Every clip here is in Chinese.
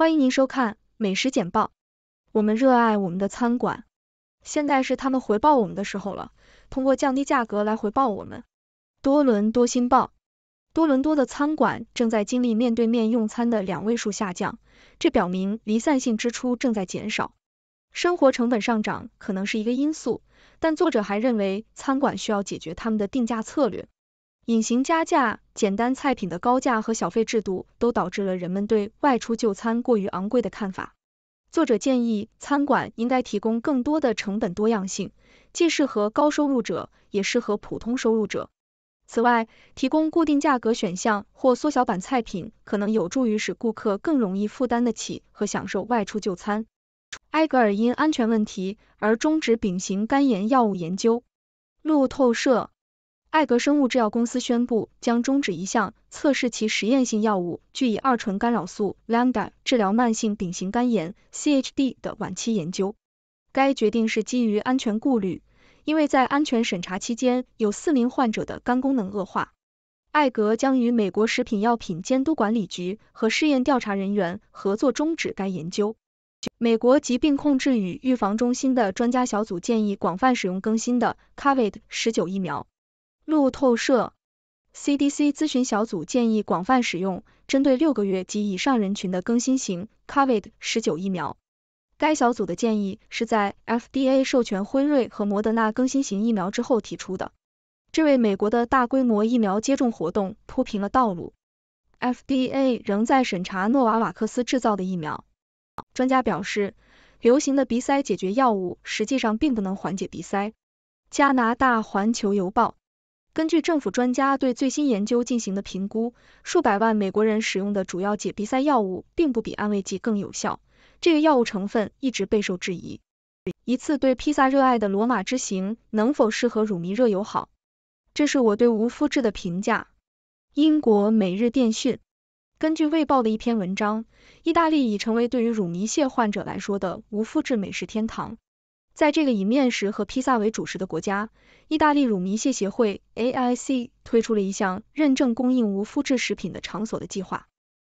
欢迎您收看《美食简报》。我们热爱我们的餐馆，现在是他们回报我们的时候了，通过降低价格来回报我们。多伦多新报：多伦多的餐馆正在经历面对面用餐的两位数下降，这表明离散性支出正在减少。生活成本上涨可能是一个因素，但作者还认为餐馆需要解决他们的定价策略。隐形加价、简单菜品的高价和小费制度，都导致了人们对外出就餐过于昂贵的看法。作者建议，餐馆应该提供更多的成本多样性，既适合高收入者，也适合普通收入者。此外，提供固定价格选项或缩小版菜品，可能有助于使顾客更容易负担得起和享受外出就餐。埃格尔因安全问题而终止丙型肝炎药物研究。路透社。艾格生物制药公司宣布将终止一项测试其实验性药物聚乙二醇干扰素 lambda 治疗慢性丙型肝炎 （CHD） 的晚期研究。该决定是基于安全顾虑，因为在安全审查期间有四名患者的肝功能恶化。艾格将与美国食品药品监督管理局和试验调查人员合作终止该研究。美国疾病控制与预防中心的专家小组建议广泛使用更新的 COVID-19 疫苗。路透社 CDC 咨询小组建议广泛使用针对六个月及以上人群的更新型 COVID-19 疫苗。该小组的建议是在 FDA 授权辉瑞和摩德纳更新型疫苗之后提出的。这为美国的大规模疫苗接种活动铺平了道路。FDA 仍在审查诺瓦瓦克斯制造的疫苗。专家表示，流行的鼻塞解决药物实际上并不能缓解鼻塞。加拿大环球邮报。根据政府专家对最新研究进行的评估，数百万美国人使用的主要解鼻塞药物并不比安慰剂更有效。这个药物成分一直备受质疑。一次对披萨热爱的罗马之行能否适合乳糜热友好？这是我对无麸质的评价。英国每日电讯。根据《卫报》的一篇文章，意大利已成为对于乳糜泻患者来说的无麸质美食天堂。在这个以面食和披萨为主食的国家，意大利乳糜泻协会 （AIC） 推出了一项认证供应无麸质食品的场所的计划。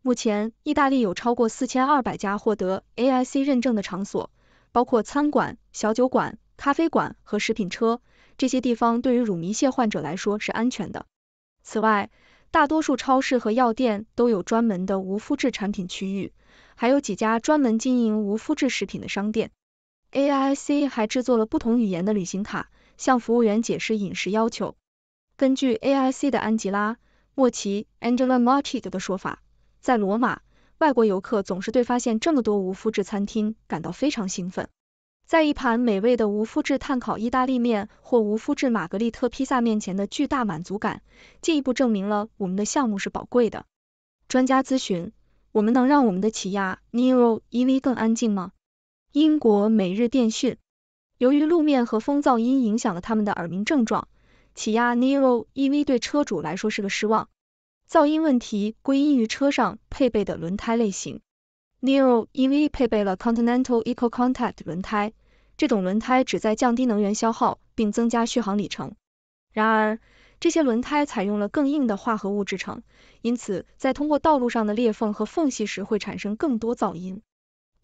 目前，意大利有超过四千二百家获得 AIC 认证的场所，包括餐馆、小酒馆、咖啡馆和食品车。这些地方对于乳糜泻患者来说是安全的。此外，大多数超市和药店都有专门的无麸质产品区域，还有几家专门经营无麸质食品的商店。AIC 还制作了不同语言的旅行卡，向服务员解释饮食要求。根据 AIC 的安吉拉·莫奇 （Angela Marchi） 的说法，在罗马，外国游客总是对发现这么多无麸质餐厅感到非常兴奋。在一盘美味的无麸质碳烤意大利面或无麸质玛格丽特披萨面前的巨大满足感，进一步证明了我们的项目是宝贵的。专家咨询：我们能让我们的起亚 n e r o EV 更安静吗？英国每日电讯：由于路面和风噪音影响了他们的耳鸣症状，起亚 Niro EV 对车主来说是个失望。噪音问题归因于车上配备的轮胎类型。Niro EV 配备了 Continental EcoContact 轮胎，这种轮胎旨在降低能源消耗并增加续航里程。然而，这些轮胎采用了更硬的化合物制成，因此在通过道路上的裂缝和缝隙时会产生更多噪音。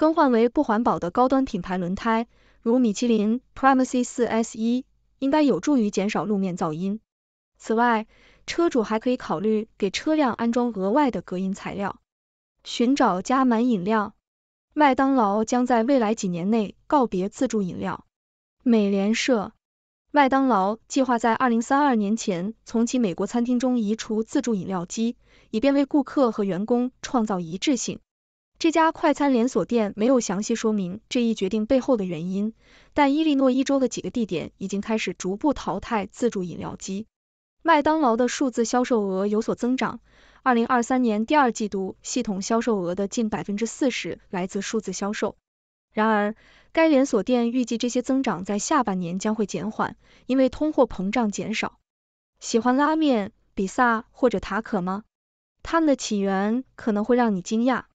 更换为不环保的高端品牌轮胎，如米其林 Prime C4S1，应该有助于减少路面噪音。此外，车主还可以考虑给车辆安装额外的隔音材料。寻找加满饮料，麦当劳将在未来几年内告别自助饮料。美联社，麦当劳计划在二零三二年前从其美国餐厅中移除自助饮料机，以便为顾客和员工创造一致性。这家快餐连锁店没有详细说明这一决定背后的原因，但伊利诺伊州的几个地点已经开始逐步淘汰自助饮料机。麦当劳的数字销售额有所增长，二零二三年第二季度系统销售额的近百分之四十来自数字销售。然而，该连锁店预计这些增长在下半年将会减缓，因为通货膨胀减少。喜欢拉面、比萨或者塔可吗？它们的起源可能会让你惊讶。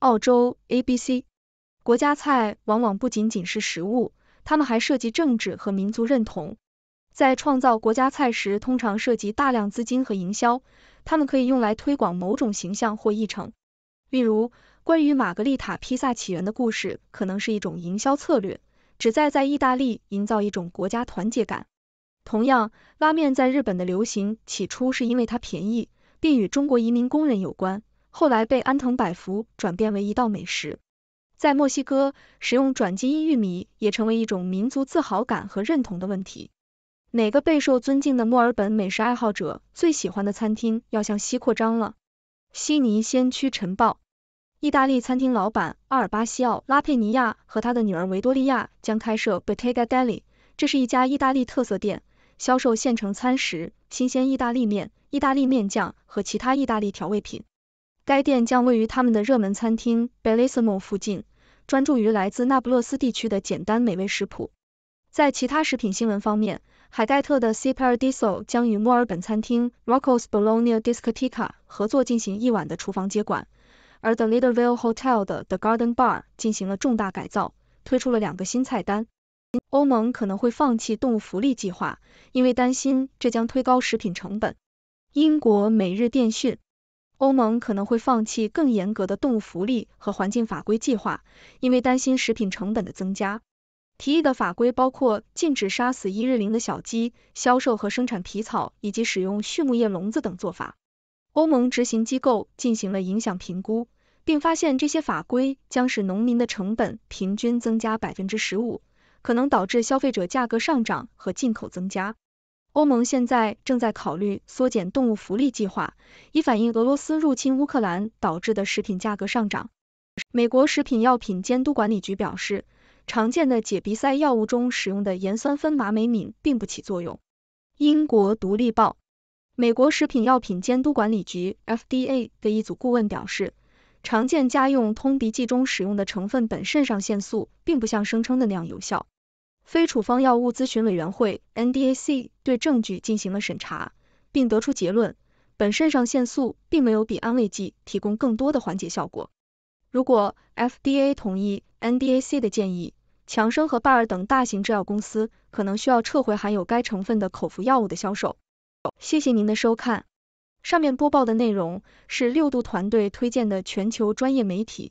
澳洲 ABC 国家菜往往不仅仅是食物，它们还涉及政治和民族认同。在创造国家菜时，通常涉及大量资金和营销，它们可以用来推广某种形象或议程。例如，关于玛格丽塔披萨起源的故事，可能是一种营销策略，旨在在意大利营造一种国家团结感。同样，拉面在日本的流行，起初是因为它便宜，并与中国移民工人有关。后来被安藤百福转变为一道美食。在墨西哥，使用转基因玉米也成为一种民族自豪感和认同的问题。哪个备受尊敬的墨尔本美食爱好者最喜欢的餐厅要向西扩张了？悉尼先驱晨报，意大利餐厅老板阿尔巴西奥·拉佩尼亚和他的女儿维多利亚将开设 b o t e g a Deli，这是一家意大利特色店，销售现成餐食、新鲜意大利面、意大利面酱和其他意大利调味品。该店将位于他们的热门餐厅 Bellissimo 附近，专注于来自那不勒斯地区的简单美味食谱。在其他食品新闻方面，海盖特的 c e p r d i s o 将与墨尔本餐厅 Rocco's Bologna Discoteca 合作进行一晚的厨房接管，而 The l i d r v i l l e Hotel 的 The Garden Bar 进行了重大改造，推出了两个新菜单。欧盟可能会放弃动物福利计划，因为担心这将推高食品成本。英国每日电讯。欧盟可能会放弃更严格的动物福利和环境法规计划，因为担心食品成本的增加。提议的法规包括禁止杀死一日龄的小鸡、销售和生产皮草以及使用畜牧业笼子等做法。欧盟执行机构进行了影响评估，并发现这些法规将使农民的成本平均增加百分之十五，可能导致消费者价格上涨和进口增加。欧盟现在正在考虑缩减动物福利计划，以反映俄罗斯入侵乌克兰导致的食品价格上涨。美国食品药品监督管理局表示，常见的解鼻塞药物中使用的盐酸芬麻美敏并不起作用。英国独立报，美国食品药品监督管理局 （FDA） 的一组顾问表示，常见家用通鼻剂中使用的成分苯肾上腺素，并不像声称的那样有效。非处方药物咨询委员会 （NDAC） 对证据进行了审查，并得出结论，本肾上腺素并没有比安慰剂提供更多的缓解效果。如果 FDA 同意 NDAC 的建议，强生和拜耳等大型制药公司可能需要撤回含有该成分的口服药物的销售。谢谢您的收看，上面播报的内容是六度团队推荐的全球专业媒体。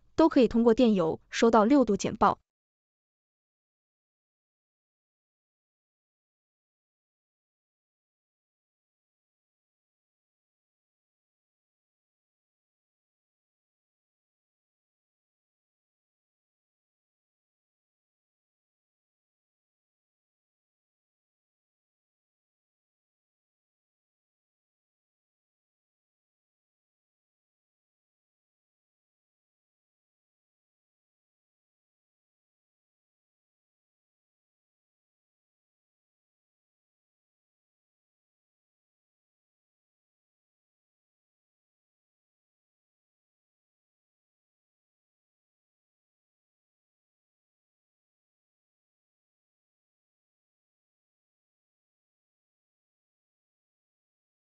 都可以通过电邮收到六度简报。